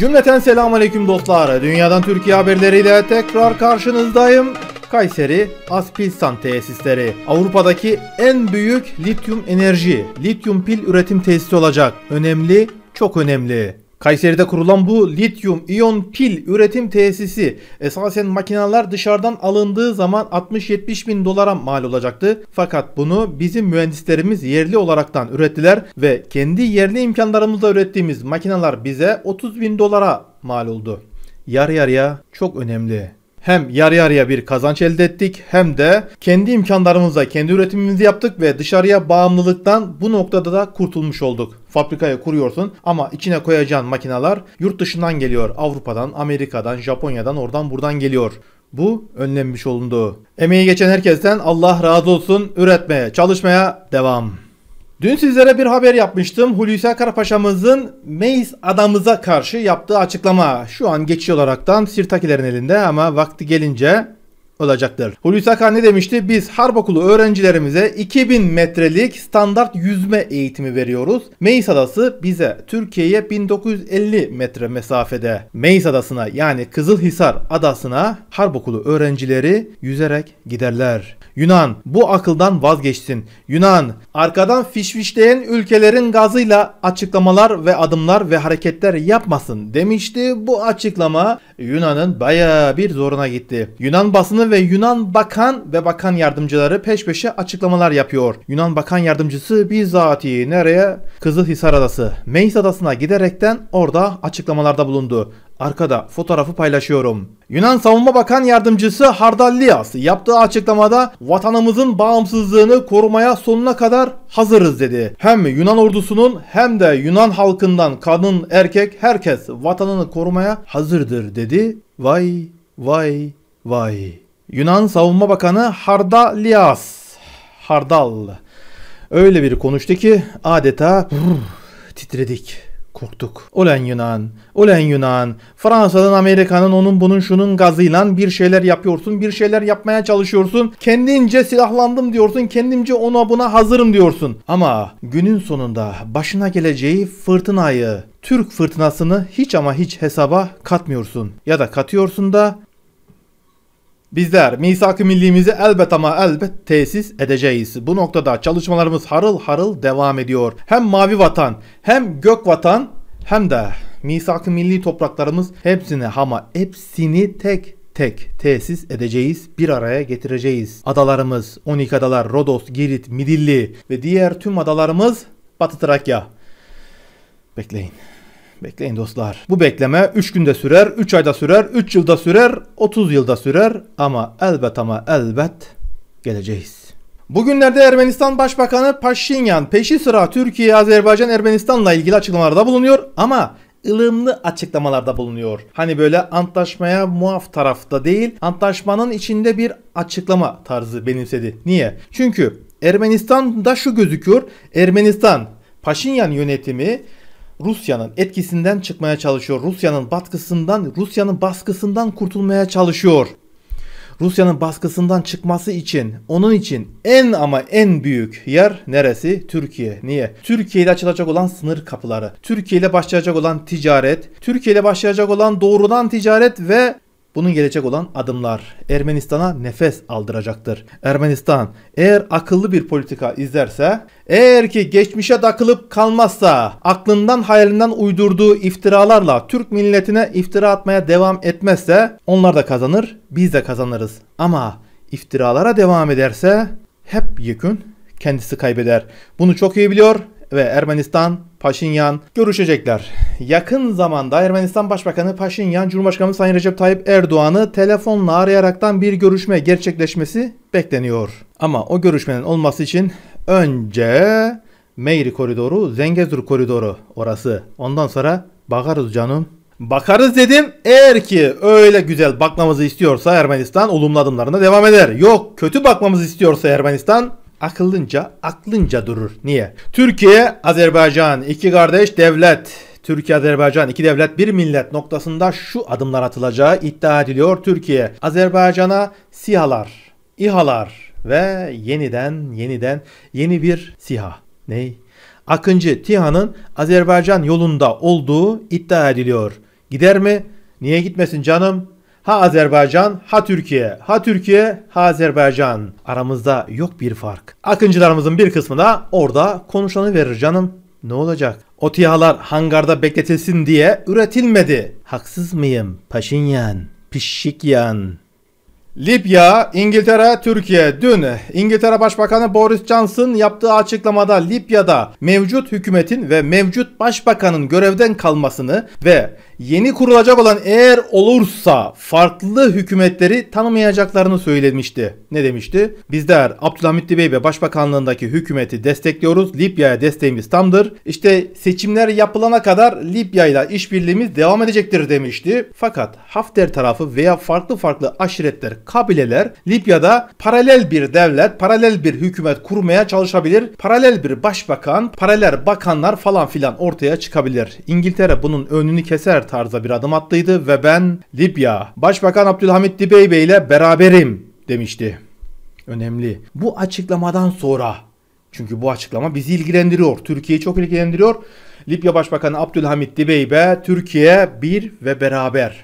Cümleten selamun aleyküm dostlar. Dünyadan Türkiye haberleriyle tekrar karşınızdayım. Kayseri Aspilsan tesisleri Avrupa'daki en büyük lityum enerji, lityum pil üretim tesisi olacak. Önemli, çok önemli. Kayseri'de kurulan bu lityum iyon pil üretim tesisi esasen makineler dışarıdan alındığı zaman 60-70 bin dolara mal olacaktı. Fakat bunu bizim mühendislerimiz yerli olaraktan ürettiler ve kendi yerli imkanlarımızla ürettiğimiz makineler bize 30 bin dolara mal oldu. Yarı yarıya çok önemli hem yarı yarıya bir kazanç elde ettik hem de kendi imkanlarımızla kendi üretimimizi yaptık ve dışarıya bağımlılıktan bu noktada da kurtulmuş olduk fabrikaya kuruyorsun ama içine koyacağın makinalar yurt dışından geliyor. Avrupa'dan, Amerika'dan, Japonya'dan oradan buradan geliyor. Bu önlenmiş olundu. Emeği geçen herkesten Allah razı olsun. Üretmeye, çalışmaya devam. Dün sizlere bir haber yapmıştım. Hulusi Akar Paşa'mızın Meis adamıza karşı yaptığı açıklama. Şu an geçici olaraktan Sirtakilerin elinde ama vakti gelince olacaktır. Hulusi Akar ne demişti? Biz harp okulu öğrencilerimize 2000 metrelik standart yüzme eğitimi veriyoruz. Meis Adası bize Türkiye'ye 1950 metre mesafede Meis Adası'na yani Kızılhisar Adası'na harp okulu öğrencileri yüzerek giderler. Yunan bu akıldan vazgeçsin. Yunan arkadan fişfişleyen ülkelerin gazıyla açıklamalar ve adımlar ve hareketler yapmasın demişti. Bu açıklama Yunan'ın baya bir zoruna gitti. Yunan basını ve Yunan bakan ve bakan yardımcıları peş peşe açıklamalar yapıyor. Yunan bakan yardımcısı bizatihi nereye? Kızılhisar Adası. Meis Adası'na giderekten orada açıklamalarda bulundu. Arkada fotoğrafı paylaşıyorum. Yunan Savunma Bakan Yardımcısı Hardallias yaptığı açıklamada vatanımızın bağımsızlığını korumaya sonuna kadar hazırız dedi. Hem Yunan ordusunun hem de Yunan halkından kadın erkek herkes vatanını korumaya hazırdır dedi. Vay vay vay. Yunan Savunma Bakanı Hardalias Hardal öyle bir konuştu ki adeta titredik, korktuk. Ulen Yunan, ulen Yunan, Fransa'dan Amerika'nın onun bunun şunun gazıyla bir şeyler yapıyorsun, bir şeyler yapmaya çalışıyorsun. Kendince silahlandım diyorsun, kendimce ona buna hazırım diyorsun. Ama günün sonunda başına geleceği fırtınayı, Türk fırtınasını hiç ama hiç hesaba katmıyorsun. Ya da katıyorsun da Bizler misak-ı millimizi elbet ama elbet tesis edeceğiz. Bu noktada çalışmalarımız harıl harıl devam ediyor. Hem mavi vatan hem gök vatan hem de misak-ı milli topraklarımız hepsini ama hepsini tek tek tesis edeceğiz, bir araya getireceğiz. Adalarımız 12 adalar Rodos, Girit, Midilli ve diğer tüm adalarımız Batı Trakya. Bekleyin. Bekleyin dostlar. Bu bekleme 3 günde sürer, 3 ayda sürer, 3 yılda sürer, 30 yılda sürer ama elbet ama elbet geleceğiz. Bugünlerde Ermenistan Başbakanı Paşinyan peşi sıra Türkiye, Azerbaycan, Ermenistan'la ilgili açıklamalarda bulunuyor ama ılımlı açıklamalarda bulunuyor. Hani böyle antlaşmaya muaf tarafta değil, antlaşmanın içinde bir açıklama tarzı benimsedi. Niye? Çünkü Ermenistan'da şu gözüküyor. Ermenistan Paşinyan yönetimi Rusya'nın etkisinden çıkmaya çalışıyor. Rusya'nın baskısından, Rusya'nın baskısından kurtulmaya çalışıyor. Rusya'nın baskısından çıkması için onun için en ama en büyük yer neresi? Türkiye. Niye? Türkiye ile açılacak olan sınır kapıları, Türkiye ile başlayacak olan ticaret, Türkiye ile başlayacak olan doğrudan ticaret ve bunun gelecek olan adımlar Ermenistan'a nefes aldıracaktır. Ermenistan eğer akıllı bir politika izlerse, eğer ki geçmişe takılıp kalmazsa, aklından hayalinden uydurduğu iftiralarla Türk milletine iftira atmaya devam etmezse onlar da kazanır, biz de kazanırız. Ama iftiralara devam ederse hep yekün kendisi kaybeder. Bunu çok iyi biliyor ve Ermenistan Paşinyan görüşecekler. Yakın zamanda Ermenistan Başbakanı Paşinyan, Cumhurbaşkanı Sayın Recep Tayyip Erdoğan'ı telefonla arayaraktan bir görüşme gerçekleşmesi bekleniyor. Ama o görüşmenin olması için önce Meyri koridoru, Zengezur koridoru orası. Ondan sonra bakarız canım. Bakarız dedim. Eğer ki öyle güzel bakmamızı istiyorsa Ermenistan olumlu adımlarına devam eder. Yok kötü bakmamızı istiyorsa Ermenistan akıllınca, aklınca durur. Niye? Türkiye, Azerbaycan iki kardeş devlet. Türkiye-Azerbaycan iki devlet bir millet noktasında şu adımlar atılacağı iddia ediliyor. Türkiye, Azerbaycan'a SİHA'lar, İHA'lar ve yeniden yeniden yeni bir SİHA. Ney? Akıncı TİHA'nın Azerbaycan yolunda olduğu iddia ediliyor. Gider mi? Niye gitmesin canım? Ha Azerbaycan, ha Türkiye, ha Türkiye, ha Azerbaycan. Aramızda yok bir fark. Akıncılarımızın bir kısmı da orada konuşanı verir canım. Ne olacak? O tiyalar hangarda bekletilsin diye üretilmedi. Haksız mıyım? Paşinyan, pişikyan. Libya, İngiltere, Türkiye. Dün İngiltere Başbakanı Boris Johnson yaptığı açıklamada Libya'da mevcut hükümetin ve mevcut başbakanın görevden kalmasını ve yeni kurulacak olan eğer olursa farklı hükümetleri tanımayacaklarını söylemişti. Ne demişti? Bizler Abdülhamit Dibeybe Başbakanlığındaki hükümeti destekliyoruz. Libya'ya desteğimiz tamdır. İşte seçimler yapılana kadar Libya ile işbirliğimiz devam edecektir demişti. Fakat Hafter tarafı veya farklı farklı aşiretler, kabileler Libya'da paralel bir devlet, paralel bir hükümet kurmaya çalışabilir. Paralel bir başbakan, paralel bakanlar falan filan ortaya çıkabilir. İngiltere bunun önünü keser tarza bir adım attıydı ve ben Libya Başbakan Abdülhamit Dibeybe ile beraberim demişti. Önemli. Bu açıklamadan sonra çünkü bu açıklama bizi ilgilendiriyor. Türkiye'yi çok ilgilendiriyor. Libya Başbakanı Abdülhamit Dibeybe Türkiye bir ve beraber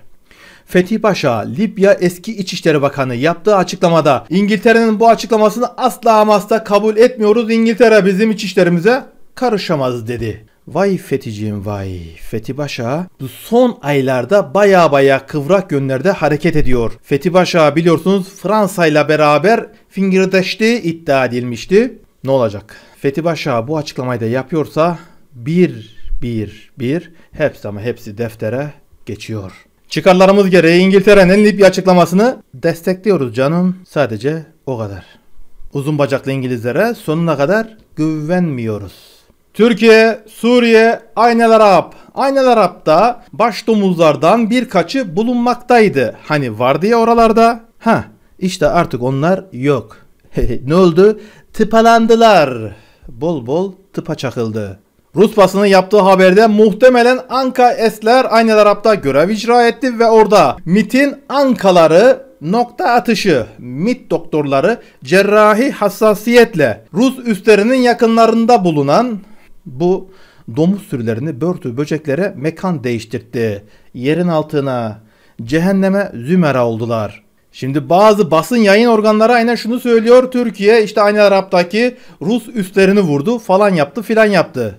Fethi Paşa, Libya eski İçişleri Bakanı yaptığı açıklamada İngiltere'nin bu açıklamasını asla ama asla kabul etmiyoruz. İngiltere bizim içişlerimize karışamaz dedi. Vay Feticiğim vay. Fethi Paşa bu son aylarda baya baya kıvrak yönlerde hareket ediyor. Fethi Paşa biliyorsunuz Fransa ile beraber fingirdeşti iddia edilmişti. Ne olacak? Fethi Paşa bu açıklamayı da yapıyorsa bir bir bir hepsi ama hepsi deftere geçiyor. Çıkarlarımız gereği İngiltere'nin Libya açıklamasını destekliyoruz canım. Sadece o kadar. Uzun bacaklı İngilizlere sonuna kadar güvenmiyoruz. Türkiye, Suriye, Aynel Arap. Aynel Arap'ta baş domuzlardan birkaçı bulunmaktaydı. Hani vardı ya oralarda. Ha, işte artık onlar yok. ne oldu? Tıpalandılar. Bol bol tıpa çakıldı. Rus basının yaptığı haberde muhtemelen Anka Esler Aynel Arap'ta görev icra etti ve orada MIT'in Ankaları nokta atışı MIT doktorları cerrahi hassasiyetle Rus üstlerinin yakınlarında bulunan bu domuz sürülerini börtü böceklere mekan değiştirdi. Yerin altına, cehenneme zümera oldular. Şimdi bazı basın yayın organları aynen şunu söylüyor. Türkiye işte aynı Arap'taki Rus üstlerini vurdu falan yaptı filan yaptı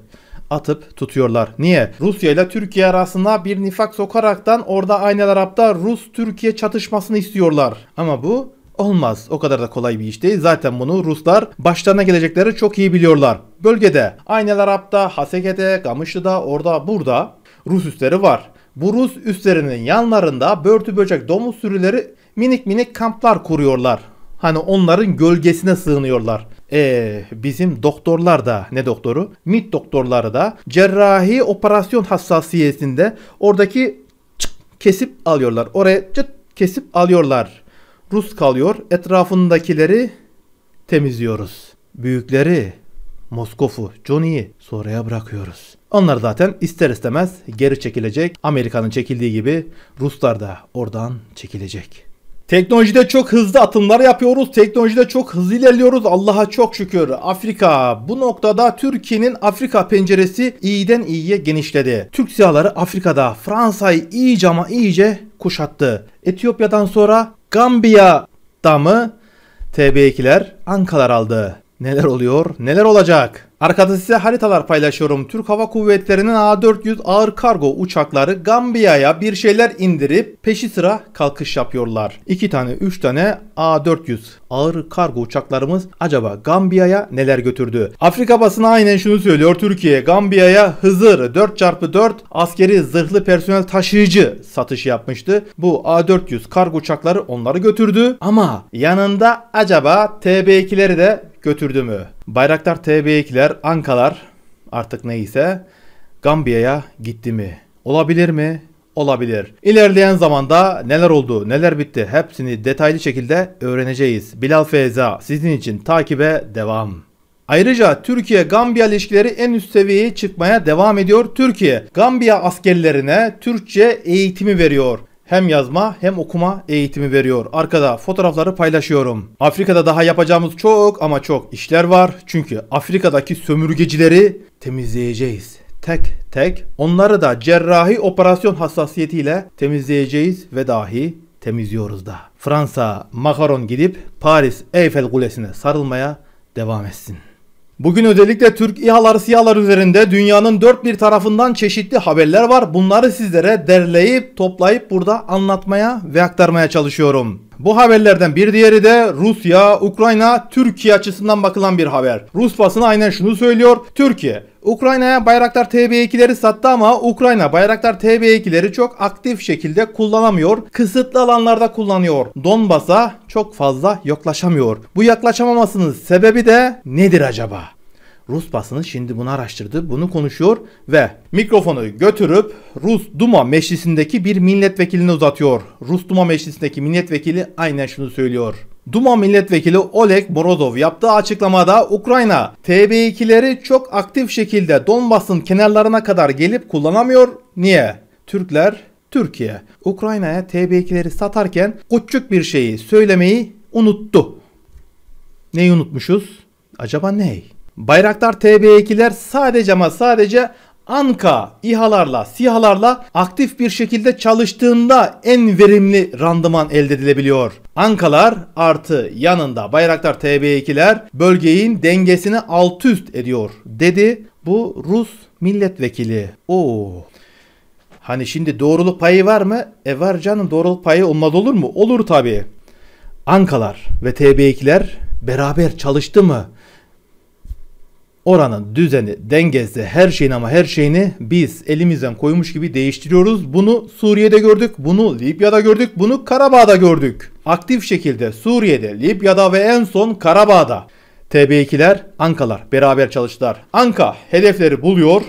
atıp tutuyorlar. Niye? Rusya ile Türkiye arasında bir nifak sokaraktan orada aynı Arap'ta Rus-Türkiye çatışmasını istiyorlar. Ama bu Olmaz. O kadar da kolay bir iş değil. Zaten bunu Ruslar başlarına gelecekleri çok iyi biliyorlar. Bölgede Aynel Arap'ta, Haseke'de, Gamışlı'da, orada, burada Rus üsleri var. Bu Rus üslerinin yanlarında börtü böcek domuz sürüleri minik minik kamplar kuruyorlar. Hani onların gölgesine sığınıyorlar. E bizim doktorlar da ne doktoru? MIT doktorları da cerrahi operasyon hassasiyetinde oradaki çık kesip alıyorlar. Oraya çıt kesip alıyorlar. Rus kalıyor. Etrafındakileri temizliyoruz. Büyükleri Moskofu, Johnny'yi sonraya bırakıyoruz. Onlar zaten ister istemez geri çekilecek. Amerika'nın çekildiği gibi Ruslar da oradan çekilecek. Teknolojide çok hızlı atımlar yapıyoruz. Teknolojide çok hızlı ilerliyoruz. Allah'a çok şükür. Afrika bu noktada Türkiye'nin Afrika penceresi iyiden iyiye genişledi. Türk siyahları Afrika'da Fransa'yı iyice ama iyice kuşattı. Etiyopya'dan sonra Gambiya'da mı TB2'ler ankalar aldı? Neler oluyor? Neler olacak? Arkada size haritalar paylaşıyorum. Türk Hava Kuvvetleri'nin A400 ağır kargo uçakları Gambiya'ya bir şeyler indirip peşi sıra kalkış yapıyorlar. 2 tane 3 tane A400 ağır kargo uçaklarımız acaba Gambiya'ya neler götürdü? Afrika basını aynen şunu söylüyor. Türkiye Gambiya'ya Hızır 4x4 askeri zırhlı personel taşıyıcı satışı yapmıştı. Bu A400 kargo uçakları onları götürdü. Ama yanında acaba TB2'leri de götürdü mü? Bayraktar TB2'ler, Ankalar artık neyse Gambiya'ya gitti mi? Olabilir mi? Olabilir. İlerleyen zamanda neler oldu, neler bitti hepsini detaylı şekilde öğreneceğiz. Bilal Feyza sizin için takibe devam. Ayrıca Türkiye-Gambiya ilişkileri en üst seviyeye çıkmaya devam ediyor. Türkiye, Gambiya askerlerine Türkçe eğitimi veriyor hem yazma hem okuma eğitimi veriyor. Arkada fotoğrafları paylaşıyorum. Afrika'da daha yapacağımız çok ama çok işler var. Çünkü Afrika'daki sömürgecileri temizleyeceğiz. Tek tek onları da cerrahi operasyon hassasiyetiyle temizleyeceğiz ve dahi temizliyoruz da. Fransa makaron gidip Paris Eiffel Kulesi'ne sarılmaya devam etsin. Bugün özellikle Türk İHA'lar SİHA'lar üzerinde dünyanın dört bir tarafından çeşitli haberler var. Bunları sizlere derleyip toplayıp burada anlatmaya ve aktarmaya çalışıyorum. Bu haberlerden bir diğeri de Rusya, Ukrayna, Türkiye açısından bakılan bir haber. Rus basını aynen şunu söylüyor. Türkiye, Ukrayna'ya Bayraktar TB2'leri sattı ama Ukrayna Bayraktar TB2'leri çok aktif şekilde kullanamıyor. Kısıtlı alanlarda kullanıyor. Donbas'a çok fazla yaklaşamıyor. Bu yaklaşamamasının sebebi de nedir acaba? Rus basını şimdi bunu araştırdı, bunu konuşuyor ve mikrofonu götürüp Rus Duma Meclisi'ndeki bir milletvekiline uzatıyor. Rus Duma Meclisi'ndeki milletvekili aynen şunu söylüyor. Duma milletvekili Oleg Morozov yaptığı açıklamada Ukrayna TB2'leri çok aktif şekilde Donbas'ın kenarlarına kadar gelip kullanamıyor. Niye? Türkler Türkiye Ukrayna'ya TB2'leri satarken küçük bir şeyi söylemeyi unuttu. Neyi unutmuşuz? Acaba ney? Bayraktar TB2'ler sadece ama sadece Anka, İHA'larla, SİHA'larla aktif bir şekilde çalıştığında en verimli randıman elde edilebiliyor. Ankalar artı yanında Bayraktar TB2'ler bölgeyin dengesini alt üst ediyor dedi bu Rus milletvekili. Oo. Hani şimdi doğruluk payı var mı? E var canım doğruluk payı olmaz olur mu? Olur tabii. Ankalar ve TB2'ler beraber çalıştı mı? oranın düzeni, dengesi, her şeyin ama her şeyini biz elimizden koymuş gibi değiştiriyoruz. Bunu Suriye'de gördük, bunu Libya'da gördük, bunu Karabağ'da gördük. Aktif şekilde Suriye'de, Libya'da ve en son Karabağ'da. TB2'ler, Ankalar beraber çalıştılar. Anka hedefleri buluyor,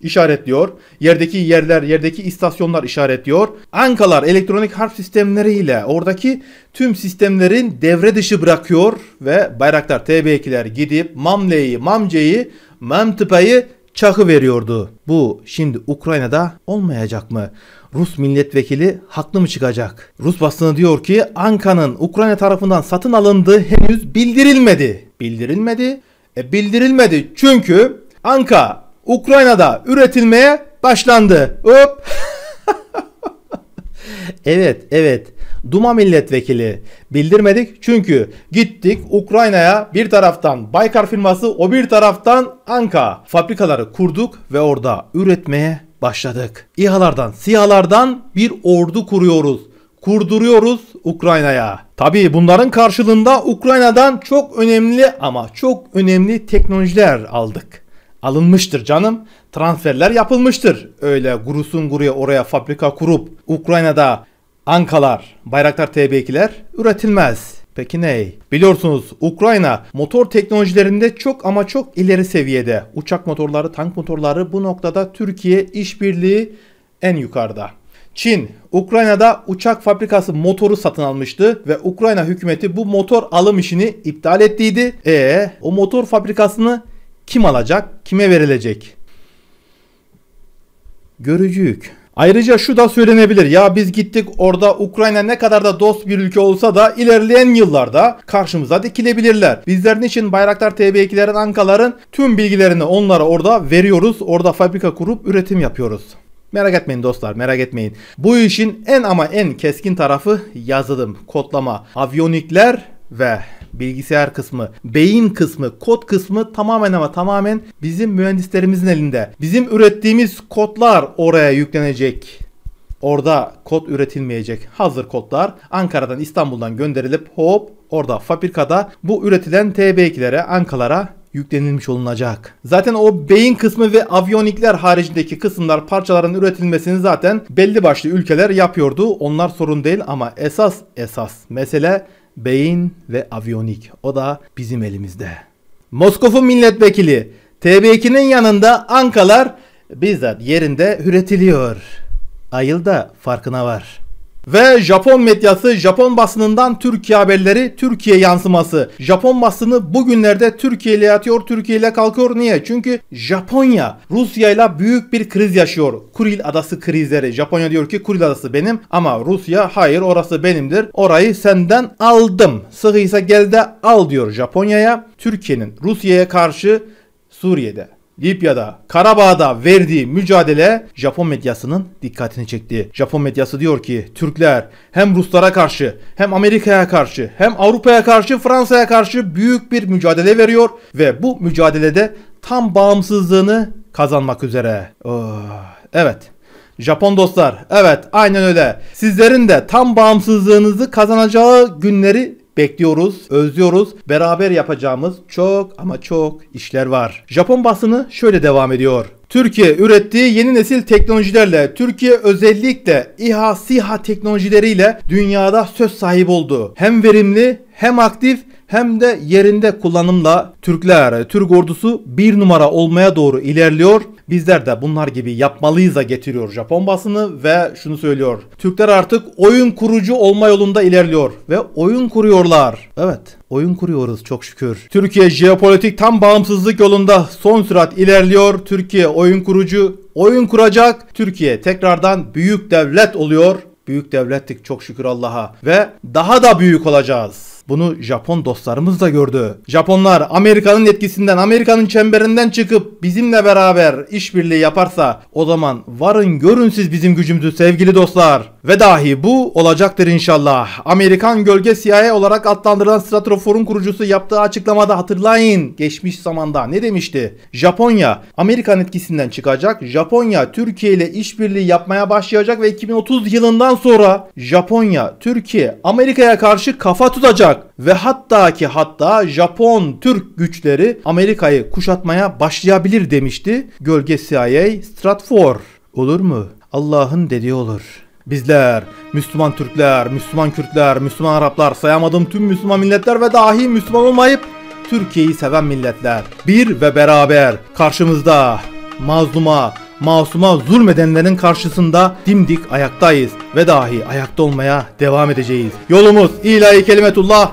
işaretliyor. Yerdeki yerler, yerdeki istasyonlar işaretliyor. Ankalar elektronik harp sistemleriyle oradaki tüm sistemlerin devre dışı bırakıyor ve Bayraktar TB2'ler gidip Mamle'yi, Mamce'yi, memtipeyi çakı veriyordu. Bu şimdi Ukrayna'da olmayacak mı? Rus milletvekili haklı mı çıkacak? Rus basını diyor ki Anka'nın Ukrayna tarafından satın alındığı henüz bildirilmedi. Bildirilmedi. E bildirilmedi çünkü Anka Ukrayna'da üretilmeye başlandı. Hop. evet, evet. Duma milletvekili bildirmedik çünkü gittik Ukrayna'ya bir taraftan Baykar firması o bir taraftan Anka fabrikaları kurduk ve orada üretmeye başladık. İHA'lardan, SİHA'lardan bir ordu kuruyoruz. Kurduruyoruz Ukrayna'ya. Tabii bunların karşılığında Ukrayna'dan çok önemli ama çok önemli teknolojiler aldık alınmıştır canım. Transferler yapılmıştır. Öyle gurusun guruya oraya fabrika kurup Ukrayna'da Ankalar, Bayraktar TB2'ler üretilmez. Peki ne Biliyorsunuz Ukrayna motor teknolojilerinde çok ama çok ileri seviyede. Uçak motorları, tank motorları bu noktada Türkiye işbirliği en yukarıda. Çin, Ukrayna'da uçak fabrikası motoru satın almıştı ve Ukrayna hükümeti bu motor alım işini iptal ettiydi. E o motor fabrikasını kim alacak, kime verilecek? Görücülük. Ayrıca şu da söylenebilir ya biz gittik orada Ukrayna ne kadar da dost bir ülke olsa da ilerleyen yıllarda karşımıza dikilebilirler. Bizlerin için Bayraktar TB2'lerin Ankaların tüm bilgilerini onlara orada veriyoruz. Orada fabrika kurup üretim yapıyoruz. Merak etmeyin dostlar merak etmeyin. Bu işin en ama en keskin tarafı yazılım, kodlama, aviyonikler ve bilgisayar kısmı, beyin kısmı, kod kısmı tamamen ama tamamen bizim mühendislerimizin elinde. Bizim ürettiğimiz kodlar oraya yüklenecek. Orada kod üretilmeyecek. Hazır kodlar Ankara'dan İstanbul'dan gönderilip hop orada fabrikada bu üretilen TB2'lere, Ankalara yüklenilmiş olunacak. Zaten o beyin kısmı ve aviyonikler haricindeki kısımlar parçaların üretilmesini zaten belli başlı ülkeler yapıyordu. Onlar sorun değil ama esas esas mesele beyin ve aviyonik. O da bizim elimizde. Moskof'un milletvekili TB2'nin yanında ankalar bizzat yerinde üretiliyor. Ayıl da farkına var. Ve Japon medyası, Japon basınından Türkiye haberleri, Türkiye yansıması. Japon basını bugünlerde Türkiye ile yatıyor, Türkiye ile kalkıyor. Niye? Çünkü Japonya Rusya ile büyük bir kriz yaşıyor. Kuril Adası krizleri. Japonya diyor ki Kuril Adası benim ama Rusya hayır orası benimdir. Orayı senden aldım. Sıhıysa gel de al diyor Japonya'ya. Türkiye'nin Rusya'ya karşı Suriye'de Libya'da, Karabağ'da verdiği mücadele Japon medyasının dikkatini çekti. Japon medyası diyor ki Türkler hem Ruslara karşı hem Amerika'ya karşı hem Avrupa'ya karşı Fransa'ya karşı büyük bir mücadele veriyor ve bu mücadelede tam bağımsızlığını kazanmak üzere. Oh, evet. Japon dostlar, evet aynen öyle. Sizlerin de tam bağımsızlığınızı kazanacağı günleri bekliyoruz, özlüyoruz. Beraber yapacağımız çok ama çok işler var. Japon basını şöyle devam ediyor. Türkiye ürettiği yeni nesil teknolojilerle, Türkiye özellikle İHA SİHA teknolojileriyle dünyada söz sahibi oldu. Hem verimli hem aktif hem de yerinde kullanımla Türkler, Türk ordusu bir numara olmaya doğru ilerliyor. Bizler de bunlar gibi yapmalıyız'a getiriyor Japon basını ve şunu söylüyor. Türkler artık oyun kurucu olma yolunda ilerliyor ve oyun kuruyorlar. Evet oyun kuruyoruz çok şükür. Türkiye jeopolitik tam bağımsızlık yolunda son sürat ilerliyor. Türkiye oyun kurucu, oyun kuracak. Türkiye tekrardan büyük devlet oluyor. Büyük devlettik çok şükür Allah'a ve daha da büyük olacağız. Bunu Japon dostlarımız da gördü. Japonlar Amerika'nın etkisinden, Amerika'nın çemberinden çıkıp bizimle beraber işbirliği yaparsa o zaman varın görün siz bizim gücümüzü sevgili dostlar. Ve dahi bu olacaktır inşallah. Amerikan gölge CIA olarak adlandırılan Stratrofor'un kurucusu yaptığı açıklamada hatırlayın. Geçmiş zamanda ne demişti? Japonya Amerikan etkisinden çıkacak. Japonya Türkiye ile işbirliği yapmaya başlayacak ve 2030 yılından sonra Japonya Türkiye Amerika'ya karşı kafa tutacak kuşatacak ve hatta ki hatta Japon Türk güçleri Amerika'yı kuşatmaya başlayabilir demişti. Gölge CIA Stratfor. Olur mu? Allah'ın dediği olur. Bizler, Müslüman Türkler, Müslüman Kürtler, Müslüman Araplar, sayamadığım tüm Müslüman milletler ve dahi Müslüman olmayıp Türkiye'yi seven milletler. Bir ve beraber karşımızda mazluma, masuma zulmedenlerin karşısında dimdik ayaktayız ve dahi ayakta olmaya devam edeceğiz. Yolumuz ilahi kelimetullah,